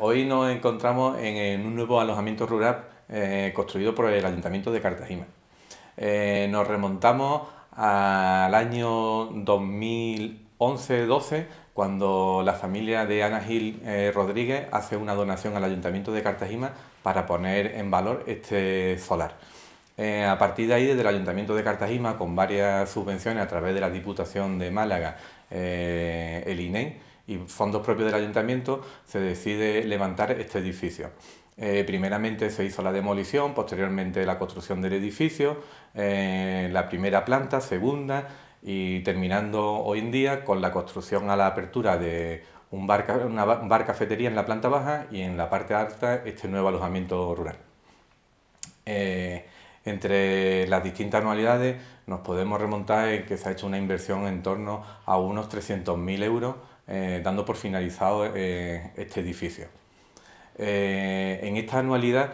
Hoy nos encontramos en, un nuevo alojamiento rural eh, construido por el Ayuntamiento de Cartagena. Eh, nos remontamos al año 2011-12, cuando la familia de Ana Gil eh, Rodríguez hace una donación al Ayuntamiento de Cartagena para poner en valor este solar. a partir de ahí, desde el Ayuntamiento de Cartagena, con varias subvenciones a través de la Diputación de Málaga, el INEI, y fondos propios del ayuntamiento se decide levantar este edificio. Eh, primeramente se hizo la demolición, posteriormente la construcción del edificio, eh, la primera planta, segunda y terminando hoy en día con la construcción a la apertura de un bar, una cafetería en la planta baja y en la parte alta este nuevo alojamiento rural. Eh, entre las distintas anualidades nos podemos remontar en que se ha hecho una inversión en torno a unos 300.000 euros eh, dando por finalizado eh, este edificio. Eh, en esta anualidad,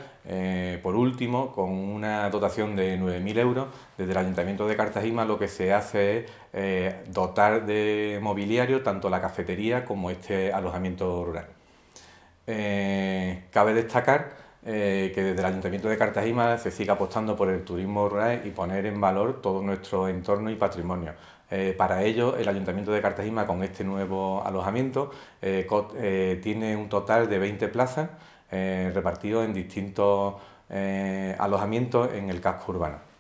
por último, con una dotación de 9.000 euros, desde el Ayuntamiento de Cartagena lo que se hace es dotar de mobiliario tanto la cafetería como este alojamiento rural. cabe destacar eh, que desde el Ayuntamiento de Cartagena se siga apostando por el turismo rural y poner en valor todo nuestro entorno y patrimonio. Eh, para ello, el Ayuntamiento de Cartagena, con este nuevo alojamiento, eh, tiene un total de 20 plazas repartidos en distintos alojamientos en el casco urbano.